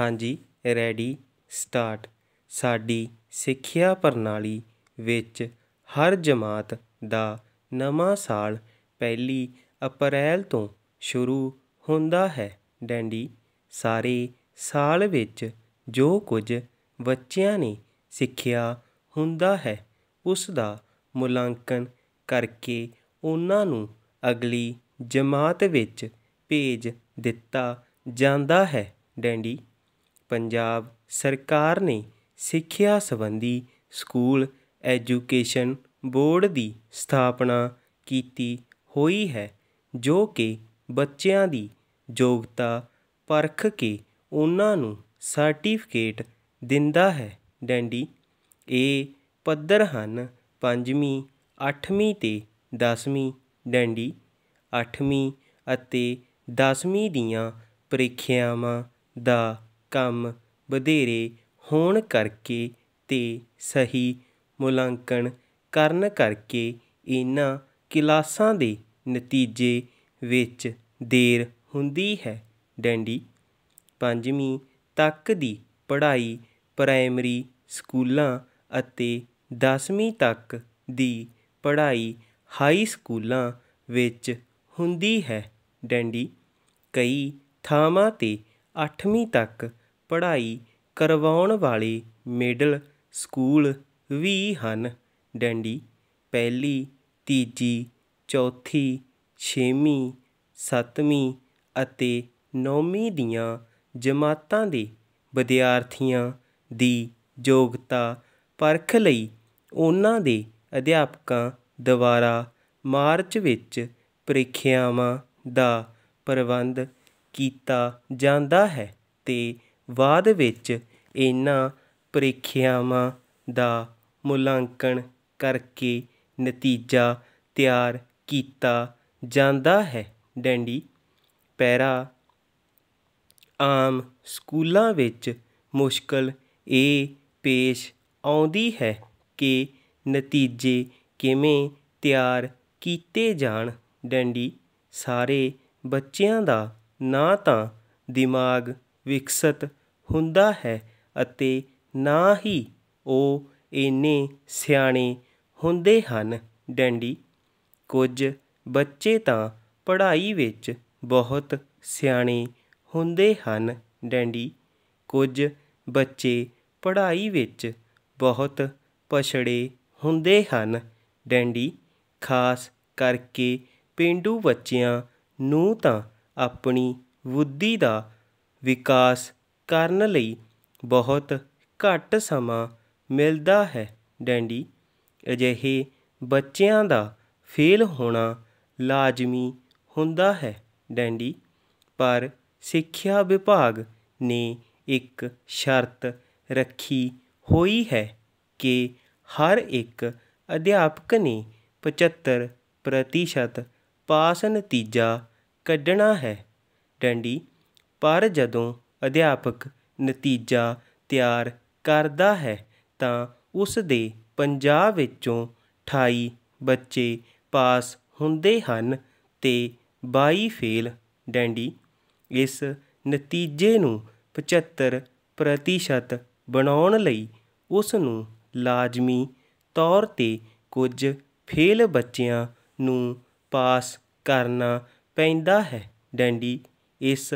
ਹਾਂਜੀ ready start ਸਾਡੀ ਸਿੱਖਿਆ ਪ੍ਰਣਾਲੀ ਵਿੱਚ ਹਰ ਜਮਾਤ ਦਾ ਨਵਾਂ ਸਾਲ ਪਹਿਲੀ ਅਪ੍ਰੈਲ ਤੋਂ ਸ਼ੁਰੂ ਹੁੰਦਾ ਹੈ ਡੈਂਡੀ ਸਾਰੇ ਸਾਲ ਵਿੱਚ ਜੋ ਕੁਝ ਬੱਚਿਆਂ ਨੇ ਸਿੱਖਿਆ ਹੁੰਦਾ ਹੈ ਉਸ ਦਾ ਮੁਲਾਂਕਣ ਕਰਕੇ ਉਹਨਾਂ ਨੂੰ ਅਗਲੀ ਜਮਾਤ ਵਿੱਚ ਭੇਜ ਦਿੱਤਾ ਜਾਂਦਾ ਹੈ ਡੈਂਡੀ ਪੰਜਾਬ ਸਰਕਾਰ ਨੇ ਸਿੱਖਿਆ ਸੰਬੰਧੀ ਸਕੂਲ ਐਜੂਕੇਸ਼ਨ ਬੋਰਡ ਦੀ ਸਥਾਪਨਾ ਕੀਤੀ ਹੋਈ ਹੈ ਜੋ ਕਿ ਬੱਚਿਆਂ ਦੀ ਯੋਗਤਾ ਪਰਖ ਕੇ ਉਹਨਾਂ ਨੂੰ ਸਰਟੀਫਿਕੇਟ ਦਿੰਦਾ ਹੈ ਡੈਂਡੀ ਇਹ ਪੱਧਰ ਹਨ 5ਵੀਂ 8ਵੀਂ ਤੇ 10ਵੀਂ ਡੈਂਡੀ 8ਵੀਂ ਅਤੇ 10ਵੀਂ ਦੀਆਂ ਪ੍ਰੀਖਿਆਵਾਂ ਦਾ ਕੰਮ ਵਧੇਰੇ ਹੋਣ ਕਰਕੇ ਤੇ ਸਹੀ ਮੁਲਾਂਕਣ ਕਰਨ ਕਰਕੇ ਇਹਨਾਂ ਕਲਾਸਾਂ ਦੇ ਨਤੀਜੇ ਵਿੱਚ ਦੇਰ ਹੁੰਦੀ ਹੈ ਡੈਂਡੀ ਪੰਜਵੀਂ ਤੱਕ ਦੀ ਪੜ੍ਹਾਈ ਪ੍ਰਾਇਮਰੀ ਸਕੂਲਾਂ ਅਤੇ 10ਵੀਂ ਤੱਕ ਦੀ ਪੜ੍ਹਾਈ ਹਾਈ ਸਕੂਲਾਂ ਵਿੱਚ ਹੁੰਦੀ ਹੈ ਡੈਂਡੀ ਕਈ ਥਾਵਾਂ 'ਤੇ 8ਵੀਂ ਤੱਕ ਪੜ੍ਹਾਈ ਕਰਵਾਉਣ ਵਾਲੇ ਮਿਡਲ ਸਕੂਲ ਵੀ ਹਨ ਡੈਂਡੀ ਪਹਿਲੀ ਤੀਜੀ ਚੌਥੀ ਛੇਵੀਂ ਸੱਤਵੀਂ ਅਤੇ ਨੌਵੀਂ ਦੀਆਂ ਜਮਾਤਾਂ ਦੇ ਵਿਦਿਆਰਥੀਆਂ ਦੀ ਯੋਗਤਾ ਪਰਖ ਲਈ ਉਹਨਾਂ ਦੇ ਅਧਿਆਪਕਾਂ ਦੁਆਰਾ ਮਾਰਚ ਵਿੱਚ ਪ੍ਰੀਖਿਆਵਾਂ ਦਾ ਪ੍ਰਬੰਧ ਕੀਤਾ ਜਾਂਦਾ ਹੈ ਤੇ ਬਾਅਦ ਵਿੱਚ ਇਹਨਾਂ ਪ੍ਰੀਖਿਆਵਾਂ ਦਾ ਮੁਲਾਂਕਣ ਕਰਕੇ ਨਤੀਜਾ ਤਿਆਰ ਕੀਤਾ ਜਾਂਦਾ ਹੈ ਡੈਂਡੀ ਪੈਰਾ ਆਮ ਸਕੂਲਾਂ ਵਿੱਚ ਮੁਸ਼ਕਲ ਇਹ ਪੇਸ਼ ਆਉਂਦੀ ਹੈ ਕਿ ਨਤੀਜੇ ਕਿਵੇਂ ਤਿਆਰ ਕੀਤੇ ਜਾਣ ਡੈਂਡੀ ਸਾਰੇ ਬੱਚਿਆਂ ਦਾ ਨਾ ਤਾਂ ਦਿਮਾਗ ਵਿਕਸਿਤ ਹੁੰਦਾ ਹੈ ਅਤੇ ਨਾ ਹੀ ਉਹ ਇੰਨੇ ਸਿਆਣੇ ਹੁੰਦੇ ਹਨ ਡੈਂਡੀ ਕੁਝ ਬੱਚੇ ਤਾਂ ਪੜ੍ਹਾਈ ਵਿੱਚ ਬਹੁਤ ਸਿਆਣੇ ਹੁੰਦੇ ਹਨ ਡੈਂਡੀ ਕੁਝ ਬੱਚੇ ਪੜ੍ਹਾਈ ਵਿੱਚ ਬਹੁਤ ਪਛੜੇ ਹੁੰਦੇ ਹਨ ਡੈਂਡੀ ਖਾਸ ਕਰਕੇ ਪਿੰਡੂ ਬੱਚਿਆਂ ਨੂੰ ਤਾਂ ਆਪਣੀ ਬੁੱਧੀ ਦਾ ਵਿਕਾਸ ਕਰਨ ਲਈ ਬਹੁਤ ਘੱਟ ਸਮਾਂ ਮਿਲਦਾ ਹੈ ਡੈਂਡੀ ਅਜਿਹੇ ਬੱਚਿਆਂ ਦਾ ਫੇਲ ਹੋਣਾ ਲਾਜ਼ਮੀ ਹੁੰਦਾ ਹੈ ਡੈਂਡੀ ਪਰ ਸਿੱਖਿਆ ਵਿਭਾਗ ਨੇ ਇੱਕ ਸ਼ਰਤ ਰੱਖੀ ਹੋਈ ਹੈ ਕਿ ਹਰ ਇੱਕ ਅਧਿਆਪਕ ਨੇ 75 ਪ੍ਰਤੀਸ਼ਤ ਪਾਸ ਨਤੀਜਾ ਕੱਢਣਾ ਹੈ ਡੈਂਡੀ ਪਰ ਜਦੋਂ ਅਧਿਆਪਕ ਨਤੀਜਾ ਤਿਆਰ ਕਰਦਾ ਹੈ ਤਾਂ ਉਸ ਦੇ ਪੰਜਾਬ ਵਿੱਚੋਂ 28 ਬੱਚੇ ਪਾਸ ਹੁੰਦੇ ਹਨ ਤੇ 22 ਫੇਲ ਡੈਂਡੀ ਇਸ ਨਤੀਜੇ ਨੂੰ 75 ਪ੍ਰਤੀਸ਼ਤ ਬਣਾਉਣ ਲਈ ਉਸ ਨੂੰ ਲਾਜ਼ਮੀ ਤੌਰ 'ਤੇ ਕੁਝ ਫੇਲ ਬੱਚਿਆਂ ਨੂੰ ਪਾਸ ਕਰਨਾ ਪੈਂਦਾ ਹੈ ਡੈਂਡੀ ਇਸ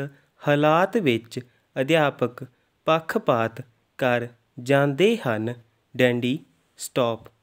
ਹਾਲਾਤ ਵਿੱਚ ਅਧਿਆਪਕ ਪੱਖਪਾਤ ਕਰ ਜਾਂਦੇ ਹਨ ਡੈਂਡੀ ਸਟਾਪ